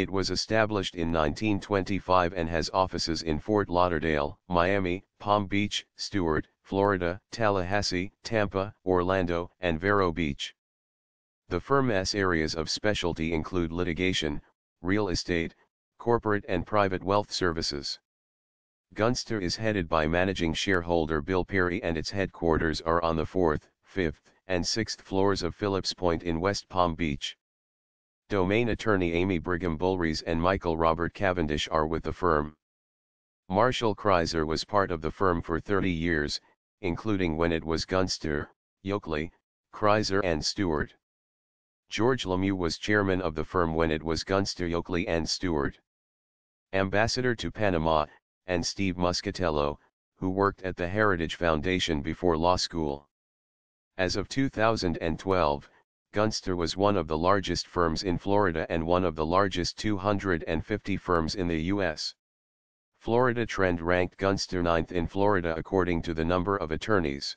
It was established in 1925 and has offices in Fort Lauderdale, Miami, Palm Beach, Stuart, Florida, Tallahassee, Tampa, Orlando, and Vero Beach. The firm's areas of specialty include litigation, real estate, corporate and private wealth services. Gunster is headed by managing shareholder Bill Perry and its headquarters are on the 4th, 5th, and 6th floors of Phillips Point in West Palm Beach. Domain attorney Amy Brigham Bullries and Michael Robert Cavendish are with the firm. Marshall Kreiser was part of the firm for 30 years, including when it was Gunster, Yokley, Kreiser and Stewart. George Lemieux was chairman of the firm when it was Gunster Yokley and Stewart. Ambassador to Panama, and Steve Muscatello, who worked at the Heritage Foundation before law school. As of 2012, Gunster was one of the largest firms in Florida and one of the largest 250 firms in the U.S. Florida Trend ranked Gunster ninth in Florida according to the number of attorneys.